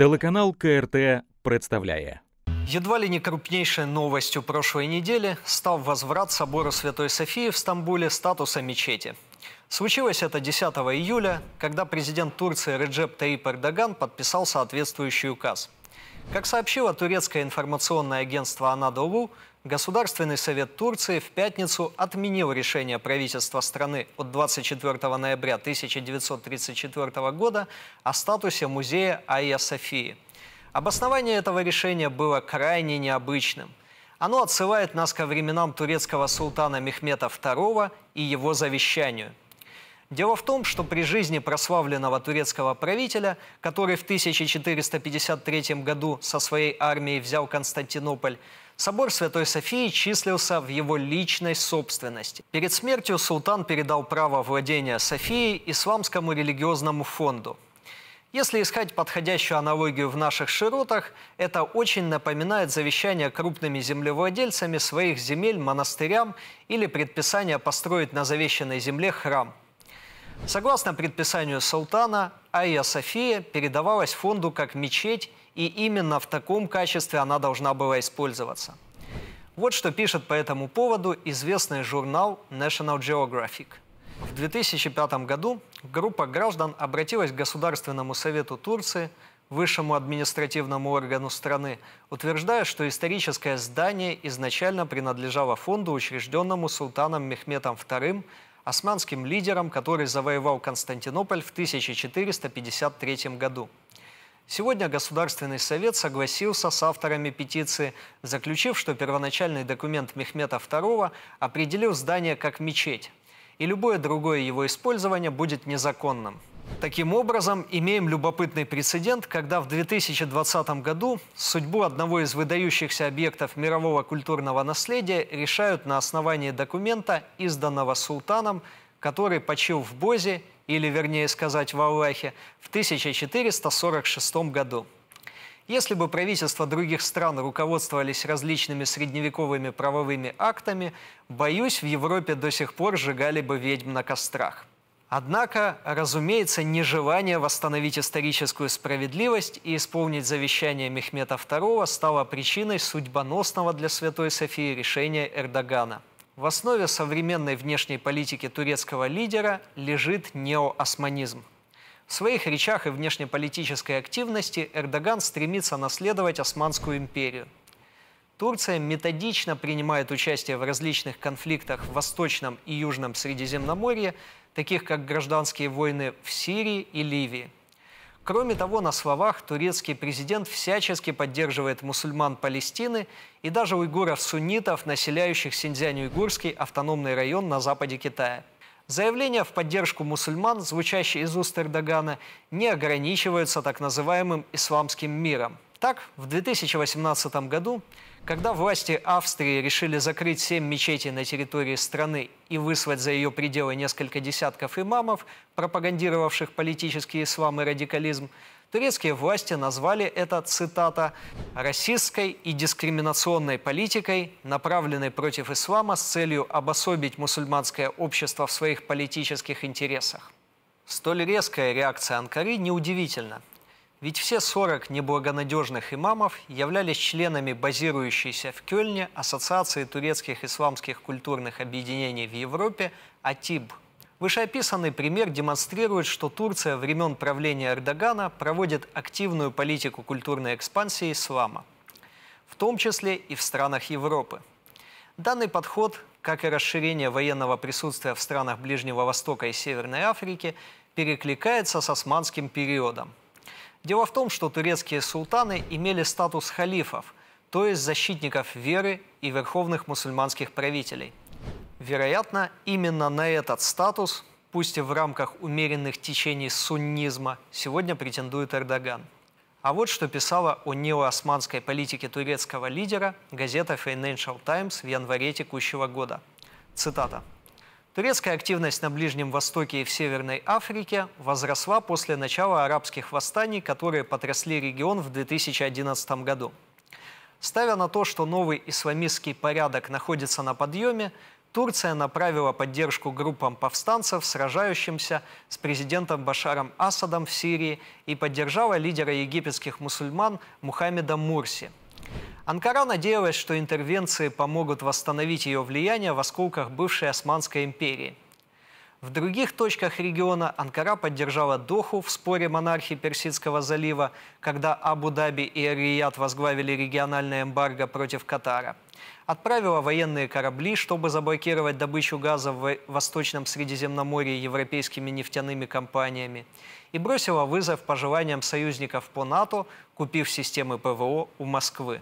Телеканал КРТ представляє. Едва ли не крупнейшей новостью прошлой недели стал возврат собора Святой Софии в Стамбуле статуса мечети. Случилось это 10 июля, когда президент Турции Реджеп Таип Эрдоган подписал соответствующий указ. Как сообщило турецкое информационное агентство Анадолу, Государственный совет Турции в пятницу отменил решение правительства страны от 24 ноября 1934 года о статусе музея Айя Софии. Обоснование этого решения было крайне необычным. Оно отсылает нас ко временам турецкого султана Мехмета II и его завещанию. Дело в том, что при жизни прославленного турецкого правителя, который в 1453 году со своей армией взял Константинополь, Собор Святой Софии числился в его личной собственности. Перед смертью султан передал право владения Софией исламскому религиозному фонду. Если искать подходящую аналогию в наших широтах, это очень напоминает завещание крупными землевладельцами своих земель монастырям или предписание построить на завещанной земле храм. Согласно предписанию султана, Айя София передавалась фонду как мечеть и именно в таком качестве она должна была использоваться. Вот что пишет по этому поводу известный журнал National Geographic. В 2005 году группа граждан обратилась к Государственному совету Турции, высшему административному органу страны, утверждая, что историческое здание изначально принадлежало фонду, учрежденному султаном Мехметом II, османским лидером, который завоевал Константинополь в 1453 году. Сегодня Государственный совет согласился с авторами петиции, заключив, что первоначальный документ Мехмета II определил здание как мечеть, и любое другое его использование будет незаконным. Таким образом, имеем любопытный прецедент, когда в 2020 году судьбу одного из выдающихся объектов мирового культурного наследия решают на основании документа, изданного султаном, который почил в Бозе или вернее сказать в Аллахе, в 1446 году. Если бы правительства других стран руководствовались различными средневековыми правовыми актами, боюсь, в Европе до сих пор сжигали бы ведьм на кострах. Однако, разумеется, нежелание восстановить историческую справедливость и исполнить завещание Мехмета II стало причиной судьбоносного для Святой Софии решения Эрдогана – в основе современной внешней политики турецкого лидера лежит неоосманизм. В своих речах и внешнеполитической активности Эрдоган стремится наследовать Османскую империю. Турция методично принимает участие в различных конфликтах в Восточном и Южном Средиземноморье, таких как гражданские войны в Сирии и Ливии – Кроме того, на словах турецкий президент всячески поддерживает мусульман Палестины и даже уйгуров-суннитов, населяющих Синьцзянь-Уйгурский автономный район на западе Китая. Заявления в поддержку мусульман, звучащие из уст Эрдогана, не ограничиваются так называемым исламским миром – так, в 2018 году, когда власти Австрии решили закрыть семь мечетей на территории страны и выслать за ее пределы несколько десятков имамов, пропагандировавших политический ислам и радикализм, турецкие власти назвали это, цитата, «российской и дискриминационной политикой, направленной против ислама с целью обособить мусульманское общество в своих политических интересах». Столь резкая реакция Анкары неудивительна – ведь все 40 неблагонадежных имамов являлись членами базирующейся в Кёльне Ассоциации турецких исламских культурных объединений в Европе «Атиб». Вышеописанный пример демонстрирует, что Турция времен правления Эрдогана проводит активную политику культурной экспансии ислама, в том числе и в странах Европы. Данный подход, как и расширение военного присутствия в странах Ближнего Востока и Северной Африки, перекликается с османским периодом – Дело в том, что турецкие султаны имели статус халифов, то есть защитников веры и верховных мусульманских правителей. Вероятно, именно на этот статус, пусть и в рамках умеренных течений суннизма, сегодня претендует Эрдоган. А вот что писала о неоосманской политике турецкого лидера газета Financial Times в январе текущего года. Цитата. Турецкая активность на Ближнем Востоке и в Северной Африке возросла после начала арабских восстаний, которые потрясли регион в 2011 году. Ставя на то, что новый исламистский порядок находится на подъеме, Турция направила поддержку группам повстанцев, сражающимся с президентом Башаром Асадом в Сирии, и поддержала лидера египетских мусульман Мухаммеда Мурси – Анкара надеялась, что интервенции помогут восстановить ее влияние в осколках бывшей Османской империи. В других точках региона Анкара поддержала Доху в споре монархии Персидского залива, когда Абу-Даби и эр возглавили региональное эмбарго против Катара. Отправила военные корабли, чтобы заблокировать добычу газа в Восточном Средиземноморье европейскими нефтяными компаниями. И бросила вызов пожеланиям союзников по НАТО, купив системы ПВО у Москвы.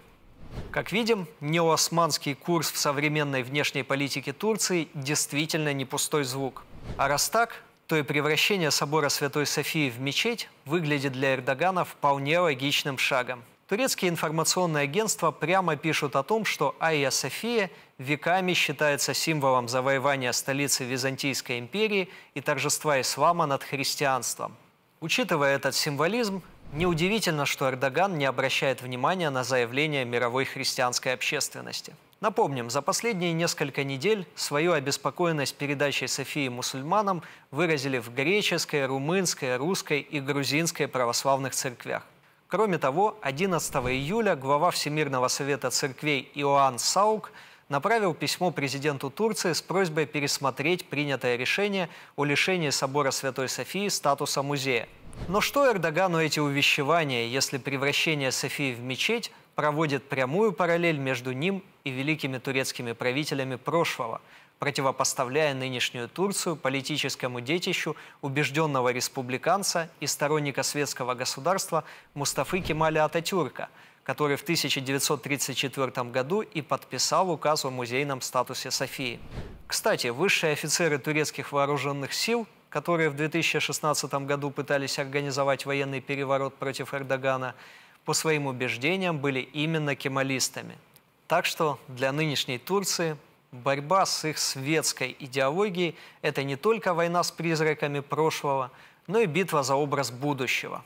Как видим, неоосманский курс в современной внешней политике Турции действительно не пустой звук. А раз так, то и превращение собора Святой Софии в мечеть выглядит для Эрдогана вполне логичным шагом. Турецкие информационные агентства прямо пишут о том, что Айя София веками считается символом завоевания столицы Византийской империи и торжества ислама над христианством. Учитывая этот символизм, Неудивительно, что Эрдоган не обращает внимания на заявления мировой христианской общественности. Напомним, за последние несколько недель свою обеспокоенность передачей Софии мусульманам выразили в греческой, румынской, русской и грузинской православных церквях. Кроме того, 11 июля глава Всемирного совета церквей Иоанн Саук направил письмо президенту Турции с просьбой пересмотреть принятое решение о лишении собора Святой Софии статуса музея – но что Эрдогану эти увещевания, если превращение Софии в мечеть проводит прямую параллель между ним и великими турецкими правителями прошлого, противопоставляя нынешнюю Турцию политическому детищу убежденного республиканца и сторонника светского государства Мустафы Кемаля Ататюрка, который в 1934 году и подписал указ о музейном статусе Софии. Кстати, высшие офицеры турецких вооруженных сил которые в 2016 году пытались организовать военный переворот против Эрдогана, по своим убеждениям были именно кемалистами. Так что для нынешней Турции борьба с их светской идеологией – это не только война с призраками прошлого, но и битва за образ будущего.